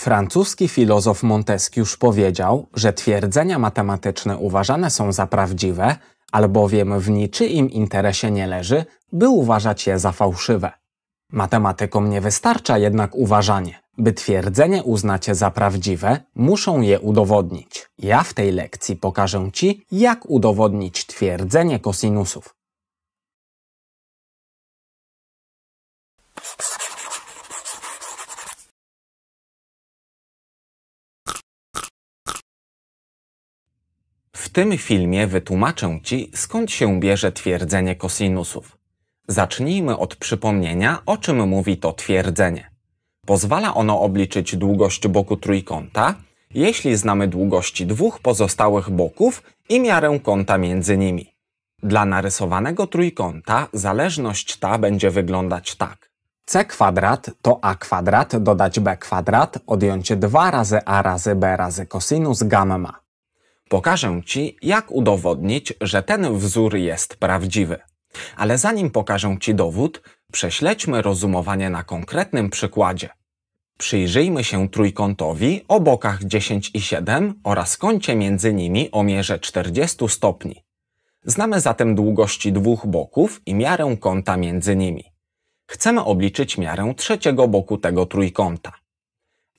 Francuski filozof Montesquieu powiedział, że twierdzenia matematyczne uważane są za prawdziwe, albowiem w niczyim interesie nie leży, by uważać je za fałszywe. Matematykom nie wystarcza jednak uważanie. By twierdzenie uznacie za prawdziwe, muszą je udowodnić. Ja w tej lekcji pokażę Ci, jak udowodnić twierdzenie kosinusów. tym filmie wytłumaczę Ci, skąd się bierze twierdzenie kosinusów. Zacznijmy od przypomnienia, o czym mówi to twierdzenie. Pozwala ono obliczyć długość boku trójkąta, jeśli znamy długości dwóch pozostałych boków i miarę kąta między nimi. Dla narysowanego trójkąta zależność ta będzie wyglądać tak. c kwadrat to a kwadrat dodać b kwadrat odjąć 2 razy a razy b razy kosinus gamma. Pokażę Ci, jak udowodnić, że ten wzór jest prawdziwy. Ale zanim pokażę Ci dowód, prześledźmy rozumowanie na konkretnym przykładzie. Przyjrzyjmy się trójkątowi o bokach 10 i 7 oraz kącie między nimi o mierze 40 stopni. Znamy zatem długości dwóch boków i miarę kąta między nimi. Chcemy obliczyć miarę trzeciego boku tego trójkąta.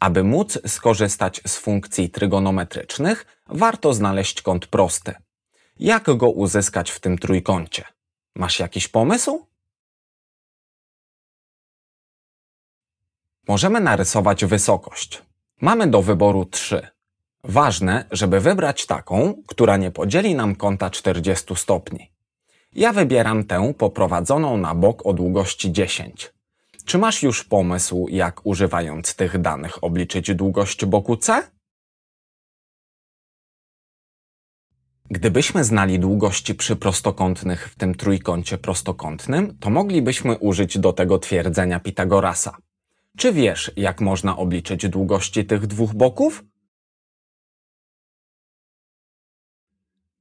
Aby móc skorzystać z funkcji trygonometrycznych, warto znaleźć kąt prosty. Jak go uzyskać w tym trójkącie? Masz jakiś pomysł? Możemy narysować wysokość. Mamy do wyboru trzy. Ważne, żeby wybrać taką, która nie podzieli nam kąta 40 stopni. Ja wybieram tę poprowadzoną na bok o długości 10. Czy masz już pomysł, jak używając tych danych obliczyć długość boku C? Gdybyśmy znali długości przyprostokątnych w tym trójkącie prostokątnym, to moglibyśmy użyć do tego twierdzenia Pitagorasa. Czy wiesz, jak można obliczyć długości tych dwóch boków?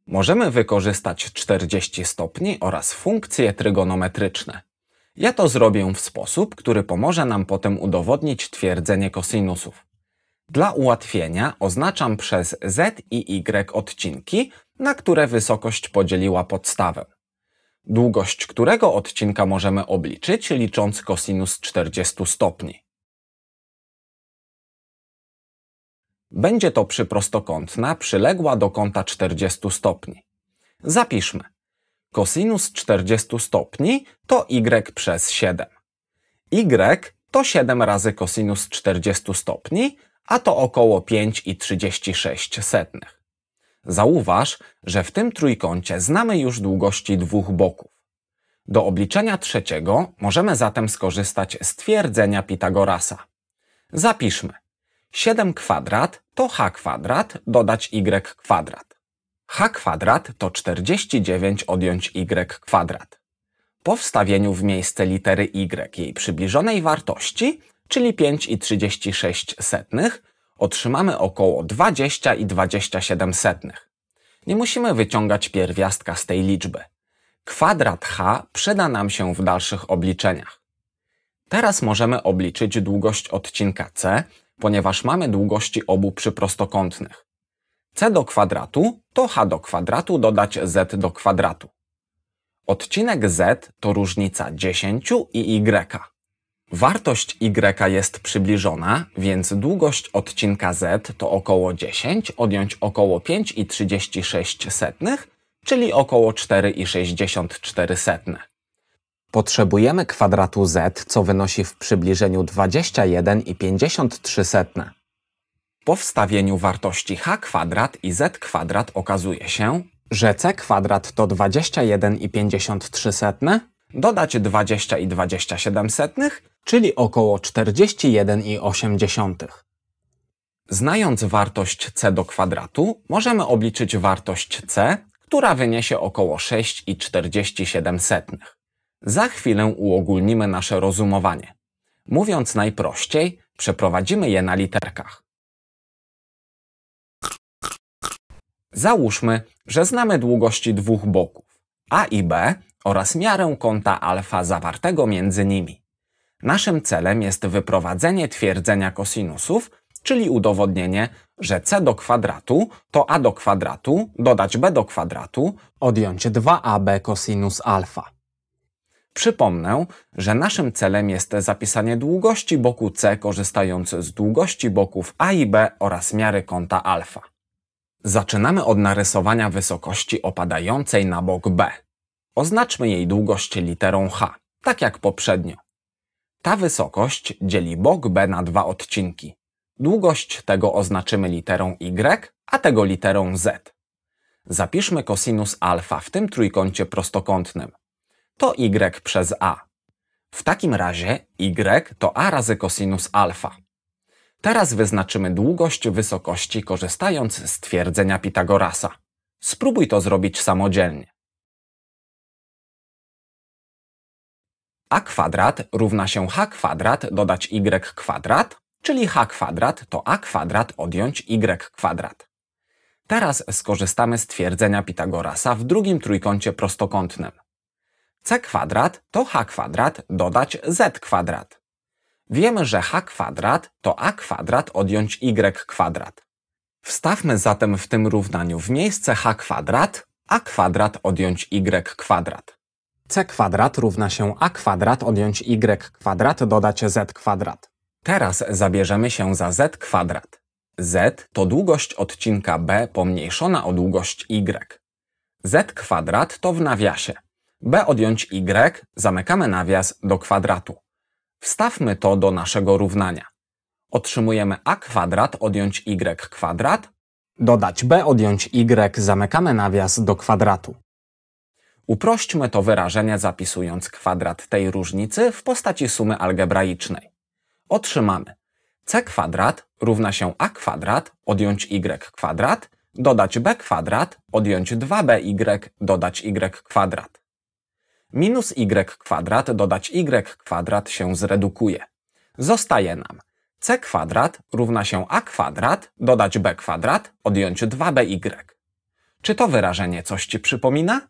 Możemy wykorzystać 40 stopni oraz funkcje trygonometryczne. Ja to zrobię w sposób, który pomoże nam potem udowodnić twierdzenie kosinusów. Dla ułatwienia oznaczam przez z i y odcinki, na które wysokość podzieliła podstawę. Długość którego odcinka możemy obliczyć, licząc kosinus 40 stopni. Będzie to przyprostokątna przyległa do kąta 40 stopni. Zapiszmy. Kosinus 40 stopni to y przez 7. Y to 7 razy kosinus 40 stopni, a to około 5,36. Zauważ, że w tym trójkącie znamy już długości dwóch boków. Do obliczenia trzeciego możemy zatem skorzystać z twierdzenia Pitagorasa. Zapiszmy. 7 kwadrat to h kwadrat dodać y kwadrat h kwadrat to 49 odjąć y kwadrat. Po wstawieniu w miejsce litery y jej przybliżonej wartości, czyli 5,36, otrzymamy około 20,27. Nie musimy wyciągać pierwiastka z tej liczby. Kwadrat h przyda nam się w dalszych obliczeniach. Teraz możemy obliczyć długość odcinka c, ponieważ mamy długości obu przyprostokątnych c do kwadratu to h do kwadratu dodać z do kwadratu. Odcinek z to różnica 10 i y. Wartość y jest przybliżona, więc długość odcinka z to około 10 odjąć około 5,36, czyli około 4,64. Potrzebujemy kwadratu z, co wynosi w przybliżeniu 21,53. Po wstawieniu wartości h kwadrat i z kwadrat okazuje się, że c kwadrat to 21,53, dodać 20,27, czyli około 41,8. Znając wartość c do kwadratu, możemy obliczyć wartość c, która wyniesie około 6,47. Za chwilę uogólnimy nasze rozumowanie. Mówiąc najprościej, przeprowadzimy je na literkach. Załóżmy, że znamy długości dwóch boków A i B oraz miarę kąta alfa zawartego między nimi. Naszym celem jest wyprowadzenie twierdzenia kosinusów, czyli udowodnienie, że c do kwadratu to a do kwadratu dodać b do kwadratu odjąć 2ab kosinus alfa. Przypomnę, że naszym celem jest zapisanie długości boku c korzystając z długości boków a i b oraz miary kąta alfa. Zaczynamy od narysowania wysokości opadającej na bok B. Oznaczmy jej długość literą H, tak jak poprzednio. Ta wysokość dzieli bok B na dwa odcinki. Długość tego oznaczymy literą Y, a tego literą Z. Zapiszmy kosinus alfa w tym trójkącie prostokątnym. To Y przez A. W takim razie Y to A razy kosinus alfa. Teraz wyznaczymy długość wysokości korzystając z twierdzenia Pitagorasa. Spróbuj to zrobić samodzielnie. a kwadrat równa się h kwadrat dodać y kwadrat, czyli h kwadrat to a kwadrat odjąć y kwadrat. Teraz skorzystamy z twierdzenia Pitagorasa w drugim trójkącie prostokątnym. c kwadrat to h kwadrat dodać z kwadrat. Wiemy, że h kwadrat to a kwadrat odjąć y kwadrat. Wstawmy zatem w tym równaniu w miejsce h kwadrat a kwadrat odjąć y kwadrat. c kwadrat równa się a kwadrat odjąć y kwadrat dodać z kwadrat. Teraz zabierzemy się za z kwadrat. z to długość odcinka b pomniejszona o długość y. z kwadrat to w nawiasie. b odjąć y, zamykamy nawias do kwadratu. Wstawmy to do naszego równania. Otrzymujemy a kwadrat odjąć y kwadrat, dodać b odjąć y, zamykamy nawias do kwadratu. Uprośćmy to wyrażenie zapisując kwadrat tej różnicy w postaci sumy algebraicznej. Otrzymamy c kwadrat równa się a kwadrat odjąć y kwadrat, dodać b kwadrat, odjąć 2by, dodać y kwadrat. Minus y kwadrat dodać y kwadrat się zredukuje. Zostaje nam c kwadrat równa się a kwadrat dodać b kwadrat odjąć 2by. Czy to wyrażenie coś Ci przypomina?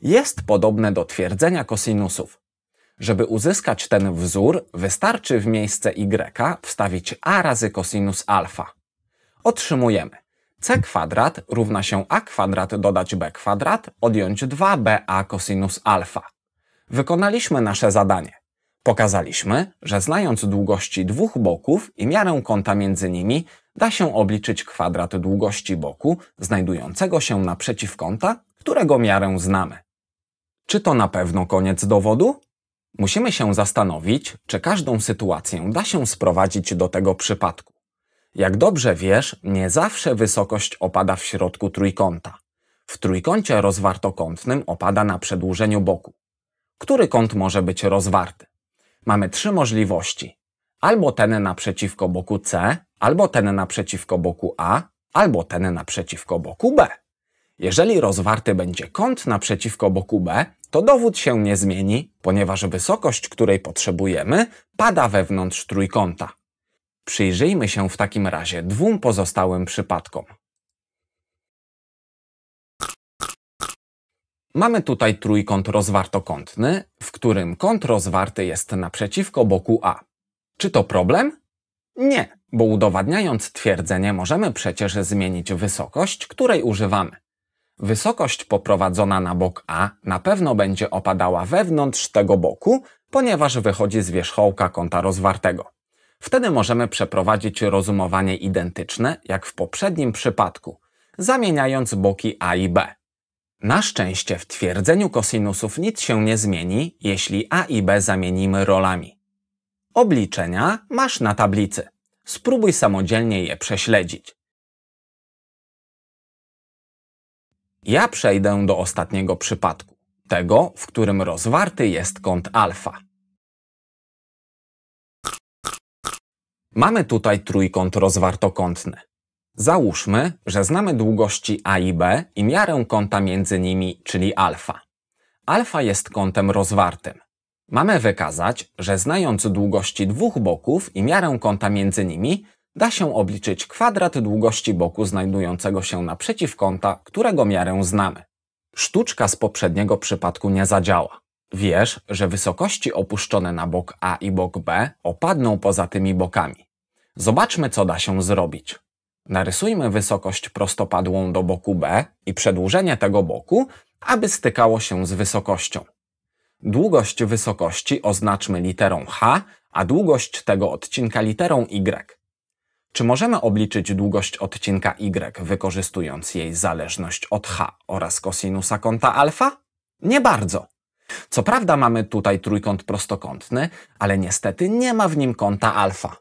Jest podobne do twierdzenia kosinusów. Żeby uzyskać ten wzór, wystarczy w miejsce y wstawić a razy kosinus alfa. Otrzymujemy c kwadrat równa się a kwadrat dodać b kwadrat odjąć 2ba cosinus alfa. Wykonaliśmy nasze zadanie. Pokazaliśmy, że znając długości dwóch boków i miarę kąta między nimi, da się obliczyć kwadrat długości boku znajdującego się naprzeciw kąta, którego miarę znamy. Czy to na pewno koniec dowodu? Musimy się zastanowić, czy każdą sytuację da się sprowadzić do tego przypadku. Jak dobrze wiesz, nie zawsze wysokość opada w środku trójkąta. W trójkącie rozwartokątnym opada na przedłużeniu boku. Który kąt może być rozwarty? Mamy trzy możliwości. Albo ten naprzeciwko boku C, albo ten naprzeciwko boku A, albo ten naprzeciwko boku B. Jeżeli rozwarty będzie kąt naprzeciwko boku B, to dowód się nie zmieni, ponieważ wysokość, której potrzebujemy, pada wewnątrz trójkąta. Przyjrzyjmy się w takim razie dwóm pozostałym przypadkom. Mamy tutaj trójkąt rozwartokątny, w którym kąt rozwarty jest naprzeciwko boku A. Czy to problem? Nie, bo udowadniając twierdzenie możemy przecież zmienić wysokość, której używamy. Wysokość poprowadzona na bok A na pewno będzie opadała wewnątrz tego boku, ponieważ wychodzi z wierzchołka kąta rozwartego. Wtedy możemy przeprowadzić rozumowanie identyczne jak w poprzednim przypadku, zamieniając boki a i b. Na szczęście w twierdzeniu kosinusów nic się nie zmieni, jeśli a i b zamienimy rolami. Obliczenia masz na tablicy. Spróbuj samodzielnie je prześledzić. Ja przejdę do ostatniego przypadku, tego, w którym rozwarty jest kąt alfa. Mamy tutaj trójkąt rozwartokątny. Załóżmy, że znamy długości A i B i miarę kąta między nimi, czyli alfa. Alfa jest kątem rozwartym. Mamy wykazać, że znając długości dwóch boków i miarę kąta między nimi, da się obliczyć kwadrat długości boku znajdującego się naprzeciw kąta, którego miarę znamy. Sztuczka z poprzedniego przypadku nie zadziała. Wiesz, że wysokości opuszczone na bok A i bok B opadną poza tymi bokami. Zobaczmy, co da się zrobić. Narysujmy wysokość prostopadłą do boku B i przedłużenie tego boku, aby stykało się z wysokością. Długość wysokości oznaczmy literą h, a długość tego odcinka literą y. Czy możemy obliczyć długość odcinka y wykorzystując jej zależność od h oraz kosinusa kąta alfa? Nie bardzo. Co prawda mamy tutaj trójkąt prostokątny, ale niestety nie ma w nim kąta alfa.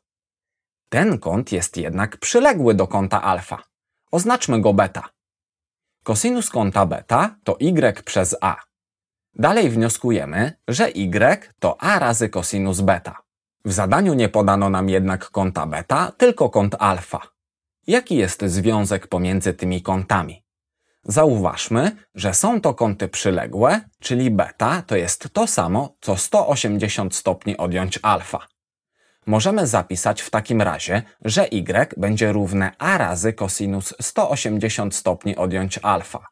Ten kąt jest jednak przyległy do kąta alfa. Oznaczmy go beta. Kosinus kąta beta to y przez a. Dalej wnioskujemy, że y to a razy kosinus beta. W zadaniu nie podano nam jednak kąta beta, tylko kąt alfa. Jaki jest związek pomiędzy tymi kątami? Zauważmy, że są to kąty przyległe, czyli beta to jest to samo, co 180 stopni odjąć alfa. Możemy zapisać w takim razie, że y będzie równe a razy kosinus 180 stopni odjąć alfa.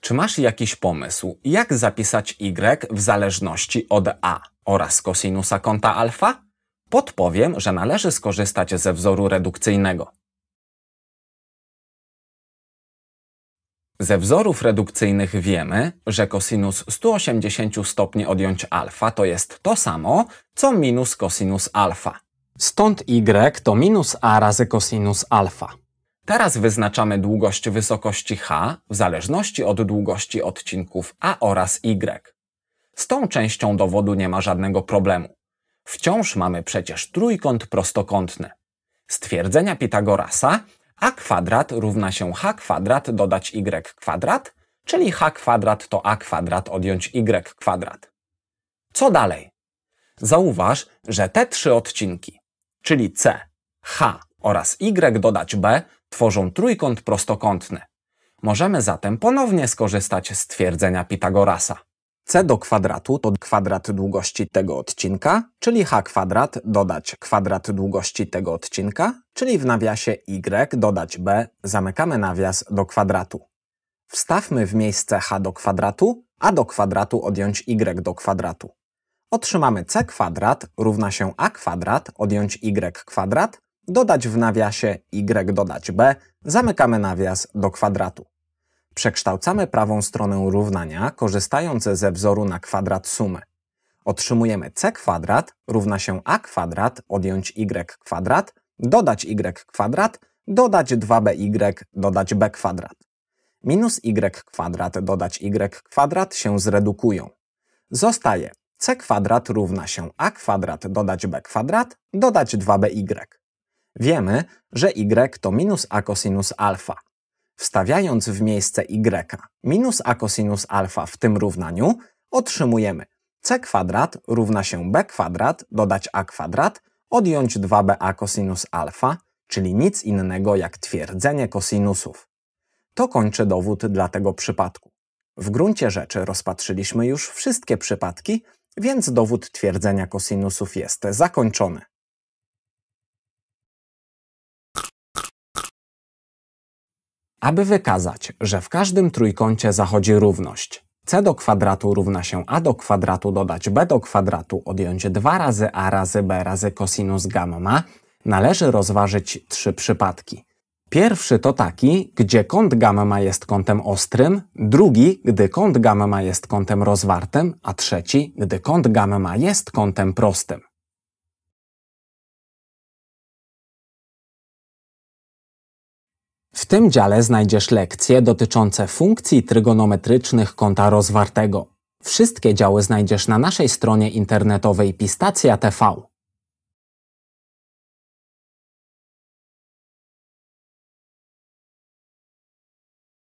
Czy masz jakiś pomysł, jak zapisać y w zależności od a oraz kosinusa kąta alfa? Podpowiem, że należy skorzystać ze wzoru redukcyjnego. Ze wzorów redukcyjnych wiemy, że kosinus 180 stopni odjąć alfa to jest to samo, co minus kosinus alfa. Stąd y to minus a razy kosinus alfa. Teraz wyznaczamy długość wysokości h w zależności od długości odcinków a oraz y. Z tą częścią dowodu nie ma żadnego problemu. Wciąż mamy przecież trójkąt prostokątny. Stwierdzenia Pitagorasa a kwadrat równa się h kwadrat dodać y kwadrat, czyli h kwadrat to a kwadrat odjąć y kwadrat. Co dalej? Zauważ, że te trzy odcinki, czyli c, h oraz y dodać b tworzą trójkąt prostokątny. Możemy zatem ponownie skorzystać z twierdzenia Pitagorasa c do kwadratu to kwadrat długości tego odcinka, czyli h kwadrat dodać kwadrat długości tego odcinka, czyli w nawiasie y dodać b, zamykamy nawias do kwadratu. Wstawmy w miejsce h do kwadratu, a do kwadratu odjąć y do kwadratu. Otrzymamy c kwadrat równa się a kwadrat odjąć y kwadrat, dodać w nawiasie y dodać b, zamykamy nawias do kwadratu. Przekształcamy prawą stronę równania korzystając ze wzoru na kwadrat sumy. Otrzymujemy c kwadrat równa się a kwadrat odjąć y kwadrat, dodać y kwadrat, dodać 2by, dodać b kwadrat. Minus y kwadrat dodać y kwadrat się zredukują. Zostaje c kwadrat równa się a kwadrat dodać b kwadrat, dodać 2by. Wiemy, że y to minus a kosinus alfa. Wstawiając w miejsce y minus a cosinus alfa w tym równaniu, otrzymujemy c kwadrat równa się b kwadrat dodać a kwadrat odjąć 2ba cosinus alfa, czyli nic innego jak twierdzenie kosinusów. To kończy dowód dla tego przypadku. W gruncie rzeczy rozpatrzyliśmy już wszystkie przypadki, więc dowód twierdzenia kosinusów jest zakończony. Aby wykazać, że w każdym trójkącie zachodzi równość, c do kwadratu równa się a do kwadratu dodać b do kwadratu odjąć 2 razy a razy b razy cosinus gamma, należy rozważyć trzy przypadki. Pierwszy to taki, gdzie kąt gamma jest kątem ostrym, drugi, gdy kąt gamma jest kątem rozwartym, a trzeci, gdy kąt gamma jest kątem prostym. W tym dziale znajdziesz lekcje dotyczące funkcji trygonometrycznych kąta rozwartego. Wszystkie działy znajdziesz na naszej stronie internetowej Pistacja TV.